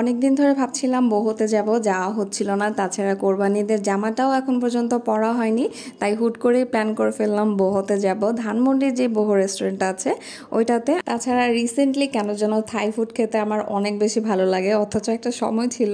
অনেক দিন ধরে ভাবছিলাম বহতে যাব যাওয়া হচ্ছিল না তাছাড়া কোরবানিদের জামাটাও এখন পর্যন্ত পরা হয়নি তাই হুট করে প্ল্যান করে ফেললাম বহুতে যাব ধানমন্ডির যে বহু রেস্টুরেন্ট আছে ওইটাতে তাছাড়া রিসেন্টলি কেন যেন থাই ফুড খেতে আমার অনেক বেশি ভালো লাগে অথচ একটা সময় ছিল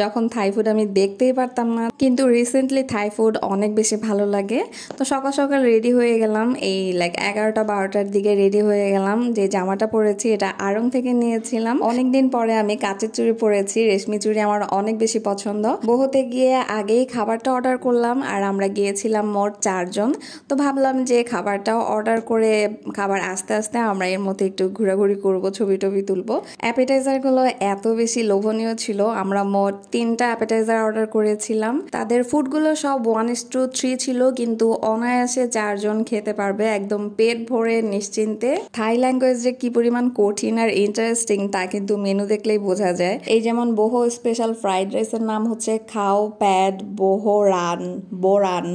যখন থাই ফুড আমি দেখতেই পারতাম না কিন্তু রিসেন্টলি থাই ফুড অনেক বেশি ভালো লাগে তো সকাল সকাল রেডি হয়ে গেলাম এই লাইক এগারোটা বারোটার দিকে রেডি হয়ে গেলাম যে জামাটা পরেছি এটা আড়ং থেকে নিয়েছিলাম অনেক দিন পরে আমি কাচের চুরি পড়েছি রেশমি চুরি আমার অনেক বেশি পছন্দ বহুতে গিয়ে আগেই খাবারটা অর্ডার করলাম আর আমরা গিয়েছিলাম মোট চারজন তো ভাবলাম যে খাবারটাও অর্ডার করে খাবার আস্তে আস্তে আমরা এর মধ্যে একটু ঘোরাঘুরি করব ছবি টবি তুলবো অ্যাপেটাইজারগুলো এত বেশি লোভনীয় ছিল আমরা মোট তিনটা অ্যাপেটাইজার অর্ডার করেছিলাম তাদের ফুডগুলো সব ওয়ান ইস টু থ্রি ছিল কিন্তু অনায়াসে চারজন খেতে পারবে একদম পেট ভরে নিশ্চিন্তে থাই ল্যাঙ্গুয়েজ যে কি পরিমাণ কঠিন আর ইন্টারেস্টিং তা কিন্তু মেনু দেখলেই বোঝা যায় এই যেমন বহো স্পেশাল ফ্রাইড রাইসের নাম হচ্ছে খাও প্যাড বোহো রান বোরান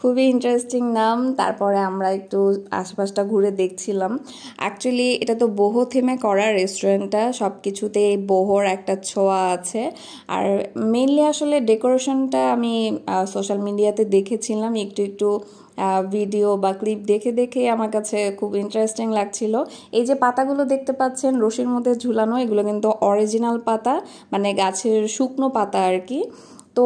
খুবই ইন্টারেস্টিং নাম তারপরে আমরা একটু আশপাশটা ঘুরে দেখছিলাম অ্যাকচুয়ালি এটা তো বহু থেমে করা রেস্টুরেন্টটা সব কিছুতে বহর একটা ছোঁয়া আছে আর মেনলি আসলে ডেকোরেশনটা আমি সোশ্যাল মিডিয়াতে দেখেছিলাম একটু একটু ভিডিও বা ক্লিপ দেখে দেখে আমার কাছে খুব ইন্টারেস্টিং লাগছিল এই যে পাতাগুলো দেখতে পাচ্ছেন রশির মধ্যে ঝুলানো এগুলো কিন্তু অরিজিনাল পাতা মানে গাছের শুকনো পাতা আর কি তো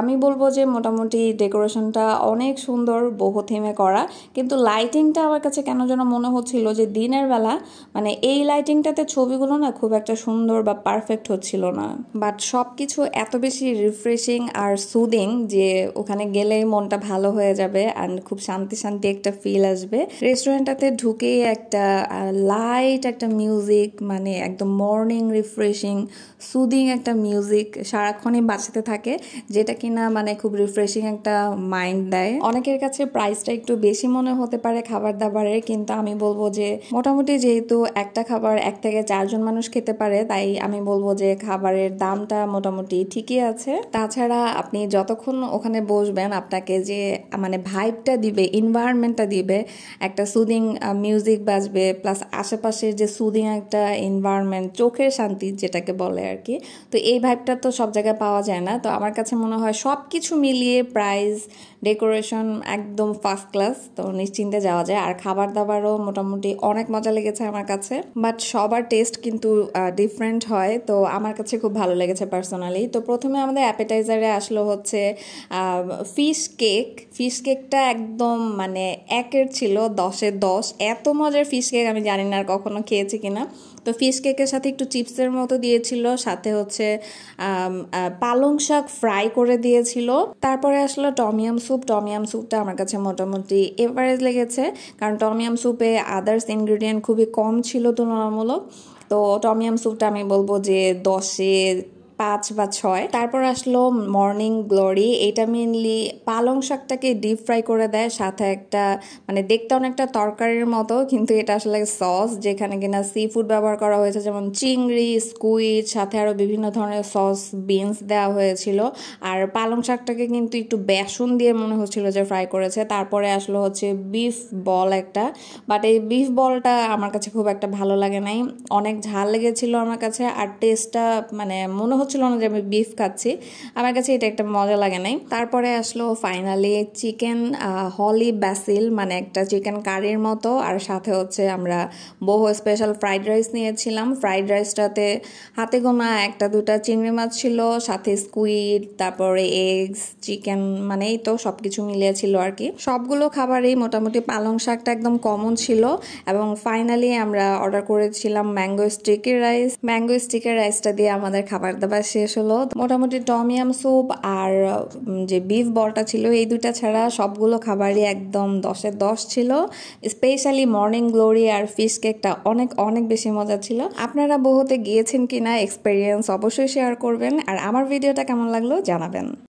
আমি বলবো যে মোটামুটি ডেকোরেশনটা অনেক সুন্দর বহু থিমে করা কিন্তু লাইটিংটা আমার কাছে কেন যেন মনে হচ্ছিল যে দিনের বেলা মানে এই লাইটিংটাতে ছবিগুলো না খুব একটা সুন্দর বা পারফেক্ট হচ্ছিল না বাট সব কিছু এত বেশি রিফ্রেশিং আর সুদিং যে ওখানে গেলেই মনটা ভালো হয়ে যাবে অ্যান্ড খুব শান্তি শান্তি একটা ফিল আসবে রেস্টুরেন্টটাতে ঢুকেই একটা লাইট একটা মিউজিক মানে একদম মর্নিং রিফ্রেশিং সুদিং একটা মিউজিক সারাক্ষণই বাঁচাতে থাকে থাকে যেটা কিনা মানে খুব রিফ্রেশিং একটা মাইন্ড দেয় অনেকের কাছে প্রাইসটা একটু বেশি মনে হতে পারে খাবার দাবারের কিন্তু আমি বলবো যে মোটামুটি যেহেতু একটা খাবার এক থেকে চারজন মানুষ খেতে পারে তাই আমি বলবো যে খাবারের দামটা মোটামুটি ঠিকই আছে তাছাড়া আপনি যতক্ষণ ওখানে বসবেন আপনাকে যে মানে ভাইবটা দিবে এনভায়রনমেন্টটা দিবে একটা সুদিং মিউজিক বাজবে প্লাস আশেপাশের যে সুদিং একটা এনভায়রনমেন্ট চোখের শান্তি যেটাকে বলে আর কি তো এই ভাইবটা তো সব জায়গায় পাওয়া যায় না তো আমার কাছে মনে হয় সব কিছু মিলিয়ে প্রাইস ডেকোরেশন একদম ফার্স্ট ক্লাস তো নিশ্চিন্তে যাওয়া যায় আর খাবার দাবারও মোটামুটি অনেক মজা লেগেছে আমার কাছে বাট সবার টেস্ট কিন্তু ডিফারেন্ট হয় তো আমার কাছে খুব ভালো লেগেছে পার্সোনালি তো প্রথমে আমাদের অ্যাপেটাইজারে আসলো হচ্ছে ফিশ কেক ফিশ কেকটা একদম মানে একের ছিল দশে দশ এত মজার ফিশ কেক আমি জানি না আর কখনো খেয়েছি কিনা তো ফিশ কেকের সাথে একটু চিপসের মতো দিয়েছিল সাথে হচ্ছে পালং শাক ফ্রাই করে দিয়েছিল তারপরে আসলো টমিয়াম স্যুপ টমিয়াম স্যুপটা আমার কাছে মোটামুটি এভারেজ লেগেছে কারণ টমিয়াম স্যুপে আদার্স ইনগ্রিডিয়েন্ট খুবই কম ছিল তুলনামূলক তো টমিয়াম স্যুপটা আমি বলবো যে দশে পাঁচ বা ছয় তারপর আসলো মর্নিং গ্লোরি এটা মেনলি পালং শাকটাকে ডিপ ফ্রাই করে দেয় সাথে একটা মানে দেখতে অনেকটা তরকারির মতো কিন্তু এটা আসলে সস যেখানে কিনা সি ফুড ব্যবহার করা হয়েছে যেমন চিংড়ি স্কুইট সাথে আরও বিভিন্ন ধরনের সস বিনস দেওয়া হয়েছিল আর পালং শাকটাকে কিন্তু একটু বেসন দিয়ে মনে হচ্ছিল যে ফ্রাই করেছে তারপরে আসলো হচ্ছে বিফ বল একটা বাট এই বিফ বলটা আমার কাছে খুব একটা ভালো লাগে নাই অনেক ঝাল লেগেছিল আমার কাছে আর টেস্টটা মানে মনে হচ্ছে হচ্ছিল না যে আমি বিফ খাচ্ছি আমার কাছে এটা একটা মজা লাগে নাই তারপরে আসলো ফাইনালি চিকেন হলি ব্যাসিল মানে একটা চিকেন কারির মতো আর সাথে হচ্ছে আমরা বহু স্পেশাল ফ্রাইড রাইস নিয়েছিলাম ফ্রাইড রাইসটাতে হাতে গোনা একটা দুটা চিংড়ি মাছ ছিল সাথে স্কুইড তারপরে এগস চিকেন মানেই তো সব কিছু মিলিয়ে ছিল আর কি সবগুলো খাবারেই মোটামুটি পালং শাকটা একদম কমন ছিল এবং ফাইনালি আমরা অর্ডার করেছিলাম mango sticky rice mango sticky রাইসটা দিয়ে আমাদের খাবার দাবার করা শেষ হলো মোটামুটি টমিয়াম স্যুপ আর যে বিফ বলটা ছিল এই দুটা ছাড়া সবগুলো খাবারই একদম দশে দশ ছিল স্পেশালি মর্নিং গ্লোরি আর ফিশ কেকটা অনেক অনেক বেশি মজা ছিল আপনারা বহুতে গিয়েছেন কিনা এক্সপেরিয়েন্স অবশ্যই শেয়ার করবেন আর আমার ভিডিওটা কেমন লাগলো জানাবেন